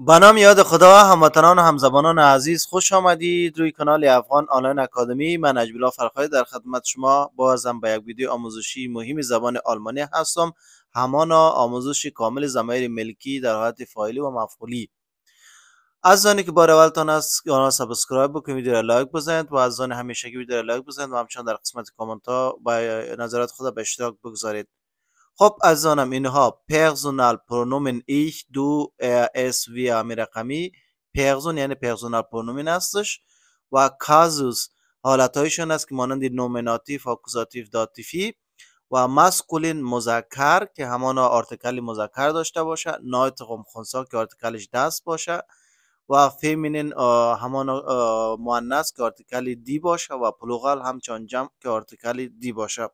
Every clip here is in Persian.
به نام یاد خدا هموطنان و همزبانان عزیز خوش آمدید روی کانال افغان آنلاین اکادمی من اجبلا فرخای در خدمت شما بازم به با یک ویدیو آموزشی مهم زبان آلمانی هستم همانا آموزش کامل ضمایر ملکی در حالت فایلی و مفعولی از زانی که بار اولتان است کانال سابسکرایب بکنید ویدیو را لایک بزنید و از آن همیشه ویدیو را لایک بزنید و همچنان در قسمت کامنت ها با نظرات خود به اشتراک بگذارید خب از اینها پرسونال پرونومن ایش دو اس وی رقمی پرسون یعنی پرسونال پرونومن استش و کازوس حالتهایشان است که مانند نومناتیف آکوزاتیف داتیفی و مسکولین مذکر که همانا آرتیکل مذکر داشته باشه نایت خونسا که آرتیکلش دست باشه و فیمینین همان مؤنث که آرتیکل دی باشه و پلوغال همچون جمع که آرتیکل دی باشه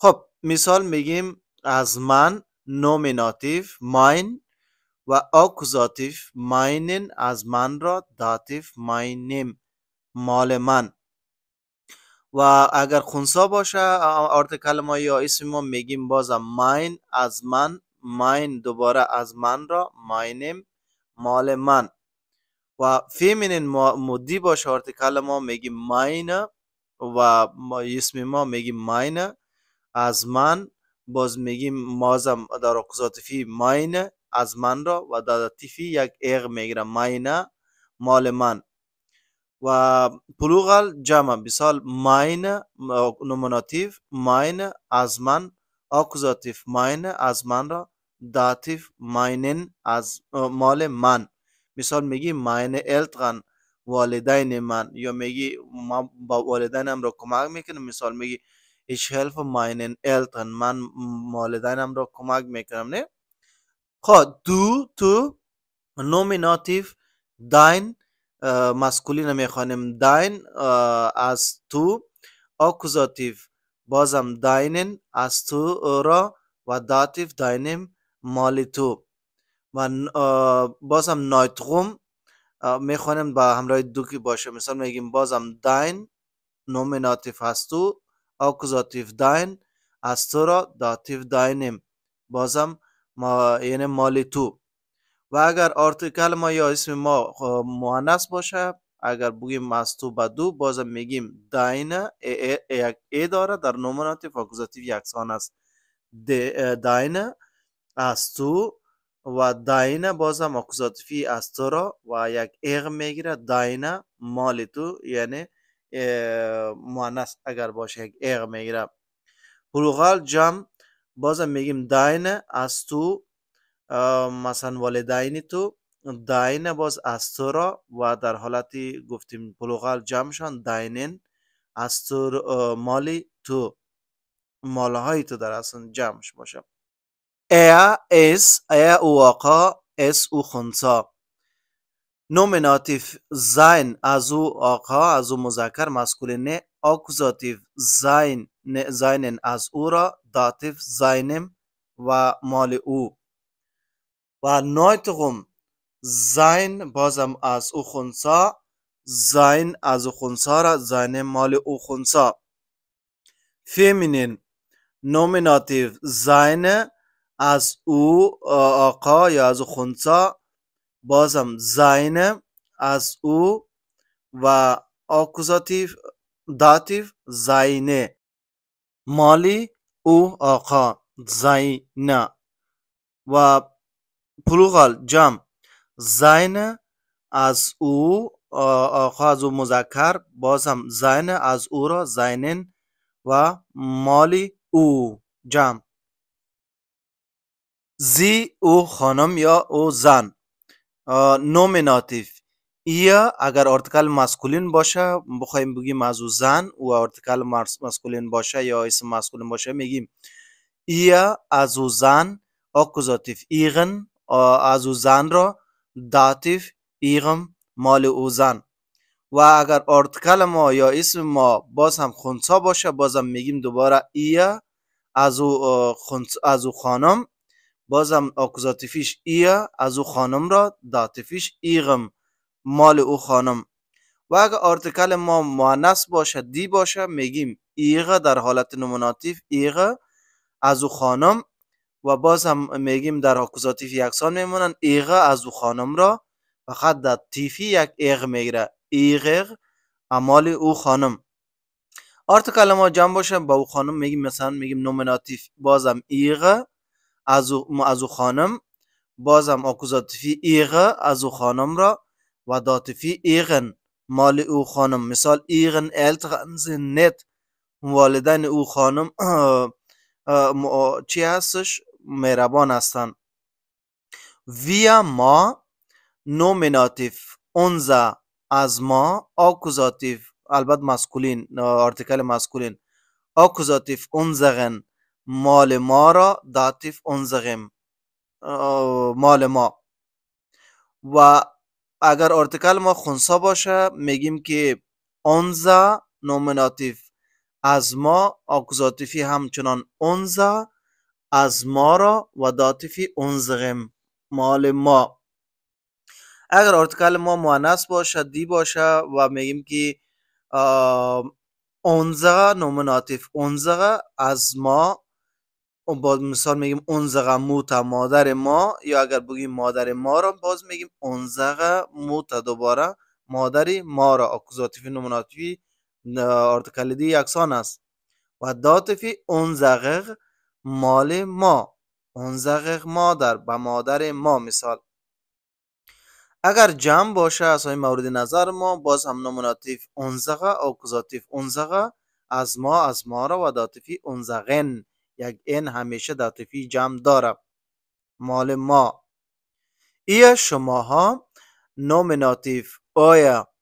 خب مثال میگیم از من نومیناتیف ماین و اکوزاتیف ماینن از من را داتیف ماینیم مال من و اگر خونسا باشه آرت ما یا اسم ما میگیم بازم ماین از من ماین دوباره از من را ماینیم مال من و فیمینین مدی باشه آرت ما میگیم ماین و اسم ما میگیم ماینه از من باز میگیم مازم در اقضاطفی ماینه از من را و در تیفی یک اغ میگیره ماینه مال من و پلوغل جمع بسال ماین نومناتیف ماین از من آکوزاتیف ماین از من را داتیف ماینن از مال من مثال میگی ماین التغن والدین من یا میگی ما با والدینم را کمک میکنم مثال میگی ایش هلف ماینن التن من را کمک میکنم نه خواه خب، دو تو نومیناتیف داین مسکولین میخوانیم داین از تو آکوزاتیف بازم داینن از تو را و داتیف داینم مالی تو و بازم نایتغم میخوانیم با همراه دو که باشه مثلا میگیم بازم داین نومیناتیف هست تو از تو را را داینیم بازم ما یعنی مالی تو و اگر آرتیکل ما یا اسم ما خب، مؤنث باشه اگر بگیم از تو به دو بازم میگیم داین ای, ای, داره در نومناتیف اکوزاتیف یکسان است داین از تو و داینه بازم اکوزاتیفی از تو را و یک اغ میگیره داینه مالی تو یعنی مؤنث اگر باشه یک اغ میگیره پروغال جام بازم میگیم داین از تو مثلا داینی تو داین باز از تو را و در حالتی گفتیم پروغال جمعشان داینن از تو مالی تو مالهای تو در اصل جمعش باشه ا اس او واقع اس او خونسا زین از او آقا از او مذکر مسکولینه آکوزاتیو زین زینن از او را داتیف زینم و مال او و نایتغم زین بازم از او خونسا زین از او خونسا را زین مال او خونسا فیمینین نومیناتیو زین از او آقا یا از او خونسا بازم زاین از او و آکوزاتیف داتیف زاینه مالی او آقا زاینه و پلوغال جمع زاین از او آقا از او مذکر بازم زاین از او را زاینن و مالی او جمع زی او خانم یا او زن نومیناتیو یا اگر ارتکال ماسکولین باشه بخوایم بگیم از او زن و آرتیکل مسکولین باشه یا اسم ماسکولین باشه میگیم یا از او زن اکوزاتیو ایغن از او زن را داتیف ایغم مال او زن و اگر آرتیکل ما یا اسم ما باز هم خونسا باشه باز هم میگیم دوباره ایا از از او خانم بازم اکوزاتیفیش ای از او خانم را داتیفیش ایغم مال او خانم و اگر آرتیکل ما معنس باشه دی باشه میگیم ایغه در حالت نومناتیف ایغه از او خانم و باز هم میگیم در آکوزاتیف یکسان میمونن ایغه از او خانم را فقط در تیفی یک ایغ میگره ایغ مال او خانم آرتیکل ما جمع باشه با او خانم میگیم مثلا میگیم نومناتیف بازم ایغه از او خانم بازم اکوزاتفی ایغه از او خانم را و داتیفی ایغن مال او خانم مثال ایغن غنزن نت والدین او خانم چی هستش مهربان هستند ویا ما نومیناتیف اونزا از ما آکوزاتیف البته مسکولین آرتیکل مسکولین آکوزاتیف اونزغن مال ما را داتیف انزغم مال ما و اگر ارتکل ما خونسا باشه میگیم که اونزا نومناتیف از ما آکوزاتیفی همچنان اونزا از ما را و داتیفی اونزغم مال ما اگر ارتکل ما معنیس باشه دی باشه و میگیم که اونزا نومناتیف اونزا از ما باز مثال میگیم انزغ موتا مادر ما یا اگر بگیم مادر ما را باز میگیم انزغ موتا دوباره مادر ما را اکوزاتیفی نومناتیفی ارتکلدی یکسان است و داتفی انزغ مال ما انزغ مادر به مادر ما مثال اگر جمع باشه از های مورد نظر ما باز هم نومناتیف انزغ اکوزاتیف انزغ از ما از ما را و داتفی انزغن یک ان همیشه در عاطفی جمع داره مال ما ای شماها نومیناتیو آیا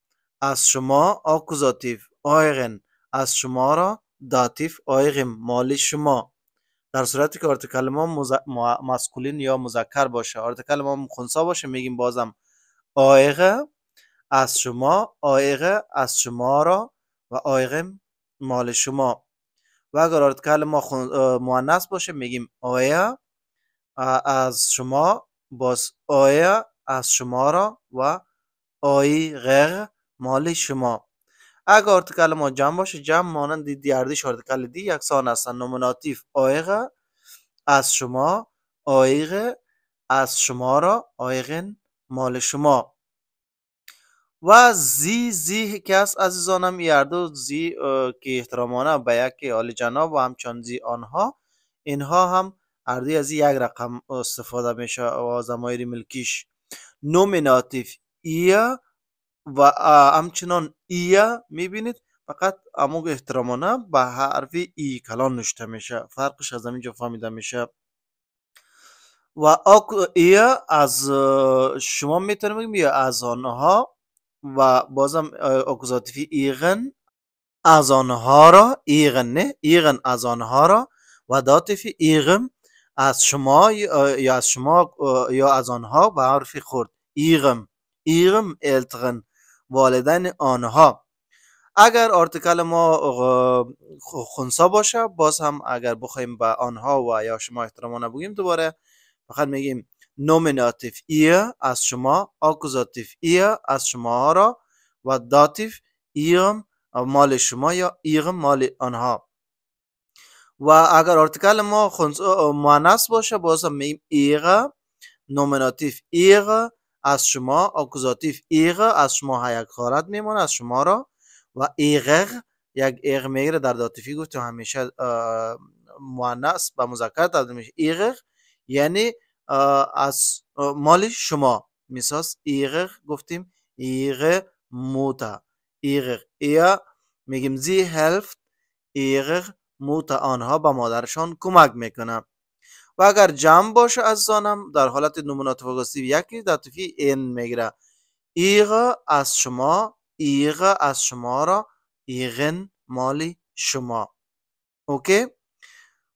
از شما آکوزاتیف آیغن از شما را داتیف آیغم مال شما در صورتی که ارتکال ما مسکولین یا مذکر باشه ارتکال ما خونسا باشه میگیم بازم آیغه از شما آیغه از شما را و آیغم مال شما و اگر آرتیکل ما مؤنث باشه میگیم آیا از شما باز آیا از شما را و آی غیر مال شما اگر آرتیکل ما جمع باشه جمع مانند دیردیش آرتیکل دی یکسان هستن نومناتیف آیا از شما آیغ از شما را آیغن مال شما و زی زی که هست عزیزانم یاردو زی که احترامانه به یک آل جناب و همچنان زی آنها اینها هم اردوی از یک رقم استفاده میشه و زمایر ملکیش نومیناتیف ایا و همچنان ایا میبینید فقط اموگ احترامانه به حرف ای کلان نشته میشه فرقش از اینجا فهمیده میشه و آک ایا از شما میتونیم بگیم از آنها و بازم اکوزاتیفی ایغن از آنها را ایغن نه ایغن از آنها را و داتفی ایغم از شما یا از شما یا از آنها به حرفی خورد ایغم ایغم التغن والدین آنها اگر آرتیکل ما خونسا باشه باز هم اگر بخوایم به آنها و یا شما احترامانه بگیم دوباره فقط میگیم نومیناتیف ایر از شما آکوزاتیف ایر از شما را و داتیف ایرم مال شما یا ایرم مال آنها و اگر آرتیکل ما معنس باشه باز هم میگیم ایغ نومیناتیف ایغ از شما آکوزاتیف ایغ از شما یک خارت میمونه از شما را و ایغ یک ایغ میگره در داتیفی گفتیم همیشه معنس با مذکر تبدیل میشه ایغ یعنی از مالی شما میساز ایغ گفتیم ایغ موتا ایغ ایا میگیم زی هلفت ایغ موتا آنها به مادرشان کمک میکنن و اگر جمع باشه از زانم در حالت نمونات فاگستی یکی توفی این میگیره ایغ از شما ایغ از شما را ایغن مالی شما اوکی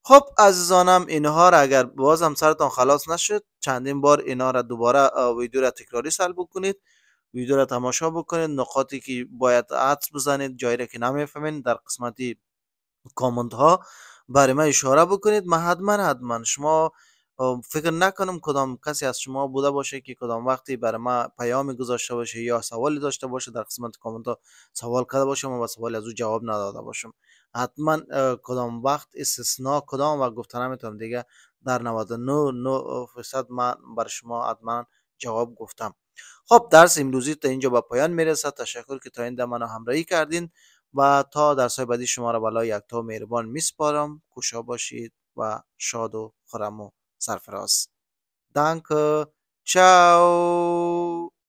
خب عزیزانم اینها را اگر بازم سرتان خلاص نشد چندین بار اینها را دوباره ویدیو را تکراری سل بکنید ویدیو را تماشا بکنید نقاطی که باید عطس بزنید جایی را که نمیفهمین در قسمتی کامنت ها برای من اشاره بکنید من حتما حتما شما فکر نکنم کدام کسی از شما بوده باشه که کدام وقتی برای ما پیام گذاشته باشه یا سوالی داشته باشه در قسمت کامنت ها سوال کرده باشه و سوال از او جواب نداده باشم حتما کدام وقت استثناء کدام و گفتن نمیتونم دیگه در 99 درصد من بر شما حتما جواب گفتم خب درس امروزی تا اینجا به پایان میرسد تشکر که تا این منو همراهی کردین و تا درس های بعدی شما را یک تا مهربان میسپارم کوشا باشید و شاد و خرم و سرفراز دانک چاو